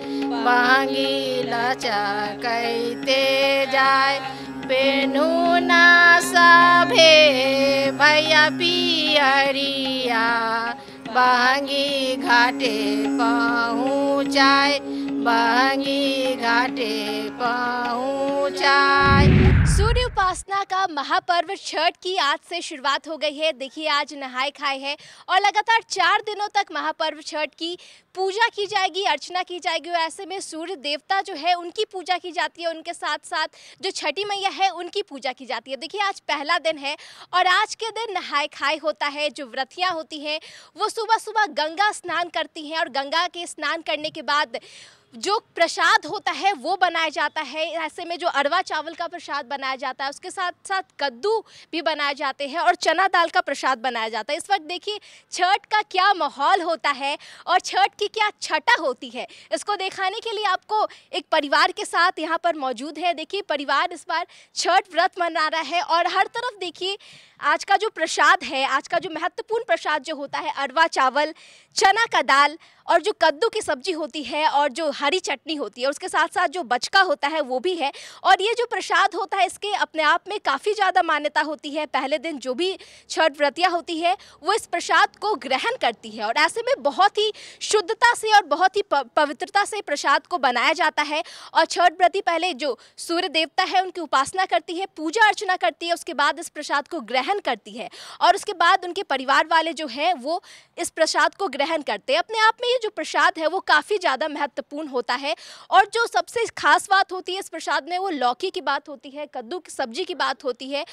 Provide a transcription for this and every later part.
जाए बांगी लचा जाए जाय बेनू ना सभे भैया पियरिया बांगी घाटे पहुँचाए बांगी घाटे पहुँचाए सूर्य उपासना का महापर्व छठ की आज से शुरुआत हो गई है देखिए आज नहाए खाए हैं और लगातार चार दिनों तक महापर्व छठ की पूजा की जाएगी अर्चना की जाएगी और ऐसे में सूर्य देवता जो है उनकी पूजा की जाती है उनके साथ साथ जो छठी मैया है उनकी पूजा की जाती है देखिए आज पहला दिन है और आज के दिन नहाए खाए होता है जो व्रतियाँ होती हैं वो सुबह सुबह गंगा स्नान करती हैं और गंगा के स्नान करने के बाद जो प्रसाद होता है वो बनाया जाता है ऐसे में जो अरवा चावल का प्रसाद बनाया जाता है उसके साथ साथ कद्दू भी बनाए जाते हैं और चना दाल का प्रसाद बनाया जाता है इस वक्त देखिए छठ का क्या माहौल होता है और छठ की क्या छटा होती है इसको दिखाने के लिए आपको एक परिवार के साथ यहाँ पर मौजूद है देखिए परिवार इस बार छठ व्रत मना रहा है और हर तरफ देखिए आज का जो प्रसाद है आज का जो महत्वपूर्ण प्रसाद जो होता है अरवा चावल चना का दाल और जो कद्दू की सब्जी होती है और जो हरी चटनी होती है उसके साथ साथ जो बचका होता है वो भी है और ये जो प्रसाद होता है इसके अपने आप में काफ़ी ज़्यादा मान्यता होती है पहले दिन जो भी छठ व्रतियाँ होती है वो इस प्रसाद को ग्रहण करती है और ऐसे में बहुत ही शुद्धता से और बहुत ही पवित्रता से प्रसाद को बनाया जाता है और छठ व्रति पहले जो सूर्य देवता है उनकी उपासना करती है पूजा अर्चना करती है उसके बाद इस प्रसाद को ग्रहण ग्रहण करती है और उसके बाद उनके परिवार वाले जो हैं वो इस प्रसाद को ग्रहण करते हैं अपने आप में ये जो प्रसाद है वो काफ़ी ज़्यादा महत्वपूर्ण होता है और जो सबसे खास बात होती है इस प्रसाद में वो लौकी की बात होती है कद्दू की सब्जी की बात होती है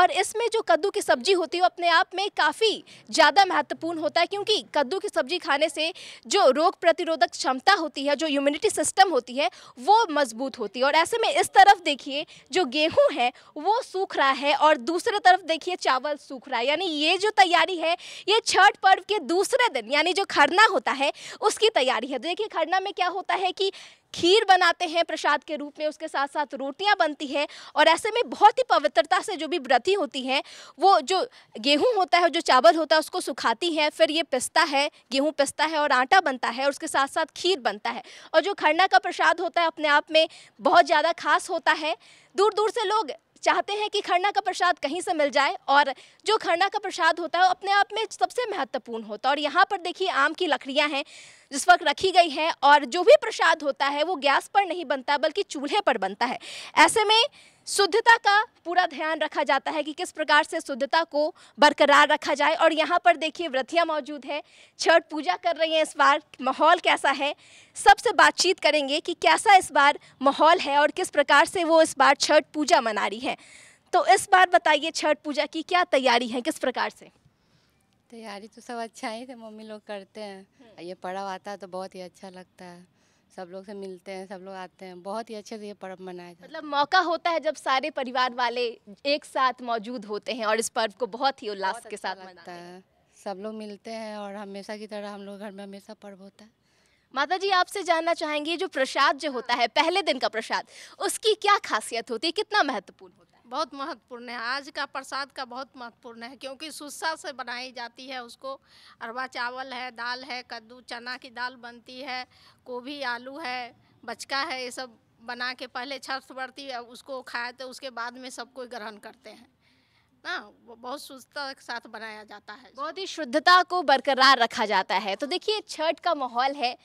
और इसमें जो कद्दू की सब्जी होती है वो अपने आप में काफ़ी ज़्यादा महत्वपूर्ण होता है क्योंकि कद्दू की सब्जी खाने से जो रोग प्रतिरोधक क्षमता होती है जो इम्यूनिटी सिस्टम होती है वो मजबूत होती है और ऐसे में इस तरफ देखिए जो गेहूँ है वो सूख रहा है और दूसरे तरफ देखिए चावल सूख रहा है यानी ये जो तैयारी है ये छठ पर्व के दूसरे दिन यानी जो खरना होता है उसकी तैयारी है तो देखिए खरना में क्या होता है कि खीर बनाते हैं प्रसाद के रूप में उसके साथ साथ रोटियां बनती हैं और ऐसे में बहुत ही पवित्रता से जो भी व्रती होती हैं वो जो गेहूं होता है जो चावल होता है उसको सुखाती हैं फिर ये पिसता है गेहूं पिसता है और आटा बनता है और उसके साथ साथ खीर बनता है और जो खरना का प्रसाद होता है अपने आप में बहुत ज़्यादा खास होता है दूर दूर से लोग चाहते हैं कि खरना का प्रसाद कहीं से मिल जाए और जो खरना का प्रसाद होता है वो अपने आप में सबसे महत्वपूर्ण होता है और यहाँ पर देखिए आम की लकड़ियाँ हैं जिस वक्त रखी गई हैं और जो भी प्रसाद होता है वो गैस पर नहीं बनता बल्कि चूल्हे पर बनता है ऐसे में शुद्धता का पूरा ध्यान रखा जाता है कि किस प्रकार से शुद्धता को बरकरार रखा जाए और यहाँ पर देखिए व्रतियाँ मौजूद है छठ पूजा कर रही हैं इस बार माहौल कैसा है सबसे बातचीत करेंगे कि कैसा इस बार माहौल है और किस प्रकार से वो इस बार छठ पूजा मना रही है तो इस बार बताइए छठ पूजा की क्या तैयारी है किस प्रकार से तैयारी तो सब अच्छा ही थे मम्मी लोग करते हैं हम्म। ये पड़ा आता है तो बहुत ही अच्छा लगता है सब लोग से मिलते हैं सब लोग आते हैं बहुत ही अच्छे से ये पर्व मनाया जाता है मतलब मौका होता है जब सारे परिवार वाले एक साथ मौजूद होते हैं और इस पर्व को बहुत ही उल्लास के अच्छा साथ मनाते हैं सब लोग मिलते हैं और हमेशा की तरह हम लोग घर में हमेशा पर्व होता है माता जी आपसे जानना चाहेंगे जो प्रसाद जो होता है पहले दिन का प्रसाद उसकी क्या खासियत होती है कितना महत्वपूर्ण होता है बहुत महत्वपूर्ण है आज का प्रसाद का बहुत महत्वपूर्ण है क्योंकि सुस्सा से बनाई जाती है उसको अरवा चावल है दाल है कद्दू चना की दाल बनती है गोभी आलू है बचका है ये सब बना के पहले छठ बरती उसको खाए तो उसके बाद में सब कोई ग्रहण करते हैं ना बहुत शुद्धता के साथ बनाया जाता है बहुत ही शुद्धता को बरकरार रखा जाता है तो देखिए छठ का माहौल है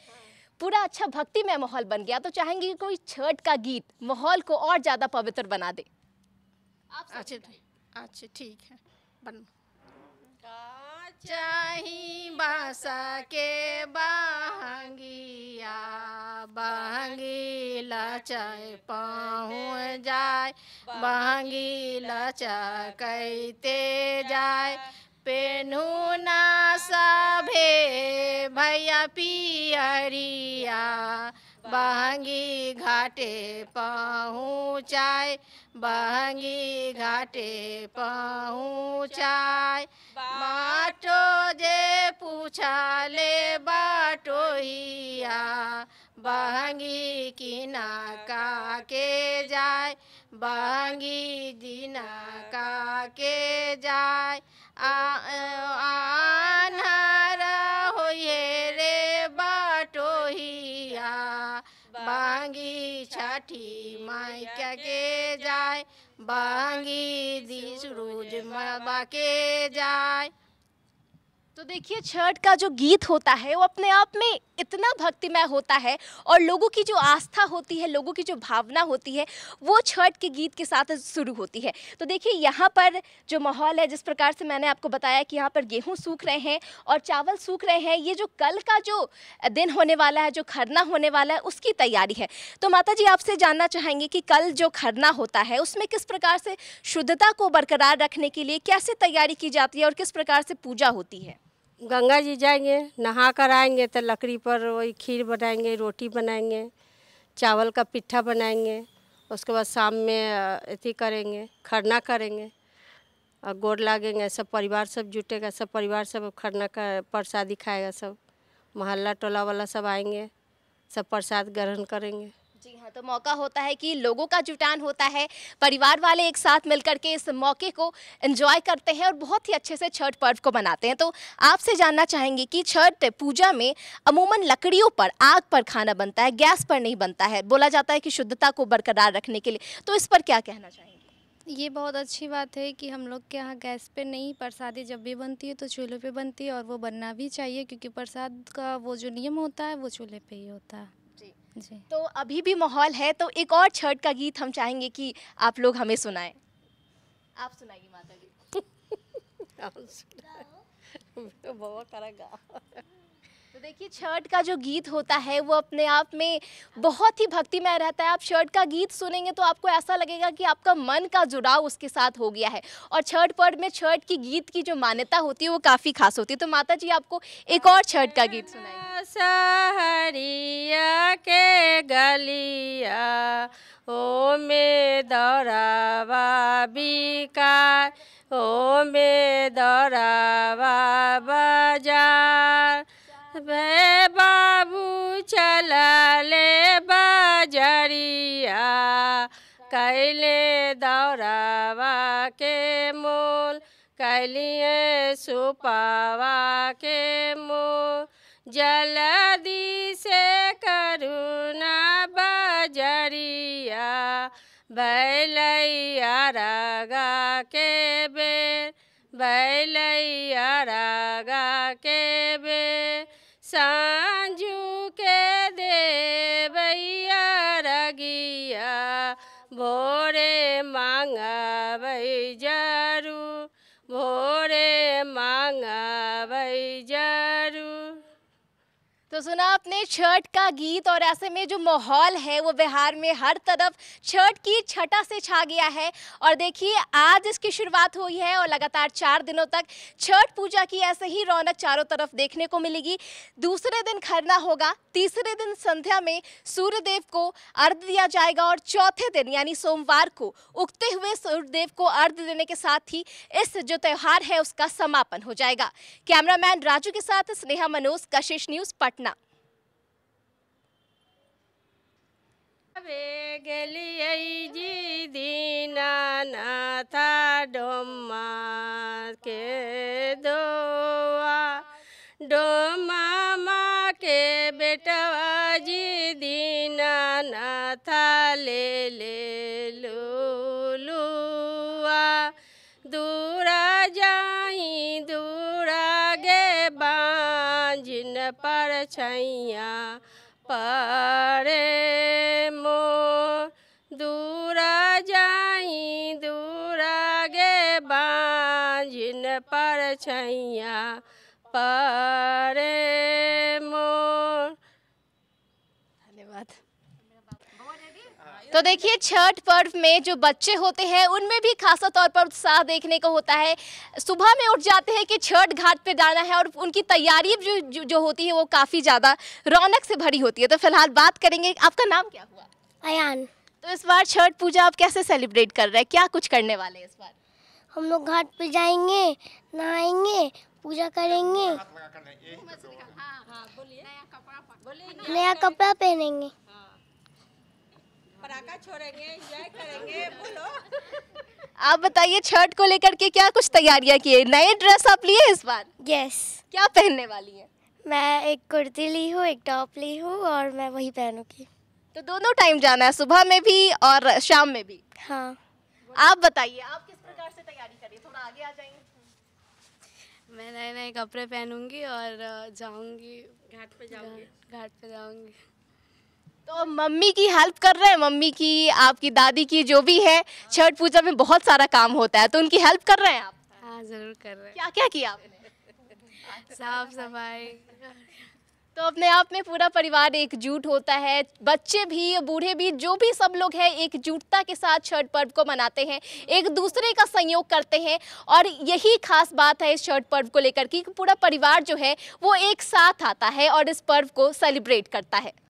पूरा अच्छा भक्तिमय माहौल बन गया तो चाहेंगे कोई छठ का गीत माहौल को और ज़्यादा पवित्र बना दे अच्छा अच्छा ठीक है बन चाही बासा के बहंगिया बहंगी लचय पहुँ जाय बहंगी लचय कहते जाए पेनू ना सभे भैया पियरिया बहंगी घाटे पहुँचाए बहंगी घाटे पहुँचाए बाटो जे पूछा ले बाटो हिया बहंगी किना का के जाए बहंगी दीना का के जाए आ, आ, आ बांगी छठी माइका के जाए बांगी दिस रोज मबा के जाए तो देखिए छठ का जो गीत होता है वो अपने आप में इतना भक्तिमय होता है और लोगों की जो आस्था होती है लोगों की जो भावना होती है वो छठ के गीत के साथ शुरू होती है तो देखिए यहाँ पर जो माहौल है जिस प्रकार से मैंने आपको बताया कि यहाँ पर गेहूँ सूख रहे हैं और चावल सूख रहे हैं ये जो कल का जो दिन होने वाला है जो खरना होने वाला है उसकी तैयारी है तो माता जी आपसे जानना चाहेंगे कि कल जो खरना होता है उसमें किस प्रकार से शुद्धता को बरकरार रखने के लिए कैसे तैयारी की जाती है और किस प्रकार से पूजा होती है गंगा जी जाएंगे नहा कर आएंगे तो लकड़ी पर वही खीर बनाएंगे रोटी बनाएंगे चावल का पिट्ठा बनाएंगे उसके बाद शाम में अथी करेंगे खरना करेंगे और गोड़ लागेंगे सब परिवार सब जुटेगा सब परिवार सब खरना का प्रसादी खाएगा सब मोहल्ला टोला वाला सब आएंगे सब प्रसाद ग्रहण करेंगे जी हाँ तो मौका होता है कि लोगों का जुटान होता है परिवार वाले एक साथ मिलकर के इस मौके को एंजॉय करते हैं और बहुत ही अच्छे से छठ पर्व को मनाते हैं तो आपसे जानना चाहेंगे कि छठ पूजा में अमूमन लकड़ियों पर आग पर खाना बनता है गैस पर नहीं बनता है बोला जाता है कि शुद्धता को बरकरार रखने के लिए तो इस पर क्या कहना चाहेंगे ये बहुत अच्छी बात है कि हम लोग के यहाँ गैस पे नहीं प्रसादी जब भी बनती है तो चूल्हे पे बनती है और वो बनना भी चाहिए क्योंकि प्रसाद का वो जो नियम होता है वो चूल्हे पे ही होता है जी तो अभी भी माहौल है तो एक और छठ का गीत हम चाहेंगे कि आप लोग हमें सुनाएं आप सुनाइए माता जी तो बहुत तो देखिए छठ का जो गीत होता है वो अपने आप में बहुत ही भक्तिमय रहता है आप छठ का गीत सुनेंगे तो आपको ऐसा लगेगा कि आपका मन का जुड़ाव उसके साथ हो गया है और छठ पर्व में छठ की गीत की जो मान्यता होती है वो काफ़ी खास होती है तो माता जी आपको एक और छठ का गीत सुनाएंगे के गलिया ओ मे दौरा बिका ओ बाजार बे बाबू चल ले बजरिया कैले दौरावा के मोल कैलिए सुपावा के मोल जलदी से करुणा बजरिया बैलैया रागा के बेर बैलैया रागा सांझू के दे रगिया भोरे मांगा जरू भोरे मांगा तो सुना आपने छठ का गीत और ऐसे में जो माहौल है वो बिहार में हर तरफ छठ की छठा से छा गया है और देखिए आज इसकी शुरुआत हुई है और लगातार चार दिनों तक छठ पूजा की ऐसे ही रौनक चारों तरफ देखने को मिलेगी दूसरे दिन खरना होगा तीसरे दिन संध्या में सूर्यदेव को अर्ध दिया जाएगा और चौथे दिन यानी सोमवार को उगते हुए सूर्यदेव को अर्ध देने के साथ ही इस जो त्यौहार है उसका समापन हो जाएगा कैमरामैन राजू के साथ स्नेहा मनोज कशिश न्यूज़ पटना गलिए जी दीना दीनानाथा डोमा के दोआ डोमा माँ के बेटवा जी दीनानाथा ले ले लुआ दूरा जाई दूरा गे बांझिन पर छैया पारे मो दूरा जाई दूरा गे बांझिन पर छैया पारे तो देखिए छठ पर्व में जो बच्चे होते हैं उनमें भी खासा तौर पर उत्साह देखने को होता है सुबह में उठ जाते हैं कि छठ घाट पे जाना है और उनकी तैयारी जो जो होती है वो काफ़ी ज़्यादा रौनक से भरी होती है तो फिलहाल बात करेंगे आपका नाम क्या हुआ अयान तो इस बार छठ पूजा आप कैसे सेलिब्रेट कर रहे हैं क्या कुछ करने वाले हैं इस बार हम लोग घाट पे जाएंगे नहाएंगे पूजा करेंगे हाँ, हाँ, नया कपड़ा पहनेंगे पटाखा छोड़ेंगे एंजॉय करेंगे बोलो आप बताइए छठ को लेकर के क्या कुछ तैयारियां की नए ड्रेस आप लिए इस बार यस yes. क्या पहनने वाली है मैं एक कुर्ती ली हूँ एक टॉप ली हूँ और मैं वही पहनूंगी तो दोनों टाइम जाना है सुबह में भी और शाम में भी हाँ आप बताइए आप किस प्रकार से तैयारी करिए थोड़ा आगे आ जाइए मैं नए नए कपड़े पहनूंगी और जाऊंगी घाट पे जाऊंगी घाट पे जाऊंगी तो मम्मी की हेल्प कर रहे हैं मम्मी की आपकी दादी की जो भी है छठ पूजा में बहुत सारा काम होता है तो उनकी हेल्प कर रहे हैं आप हाँ जरूर कर रहे हैं क्या क्या किया आपने साफ सफाई तो अपने आप में पूरा परिवार एकजुट होता है बच्चे भी बूढ़े भी जो भी सब लोग हैं एकजुटता के साथ छठ पर्व को मनाते हैं एक दूसरे का संयोग करते हैं और यही खास बात है इस छठ पर्व को लेकर कि पूरा परिवार जो है वो एक साथ आता है और इस पर्व को सेलिब्रेट करता है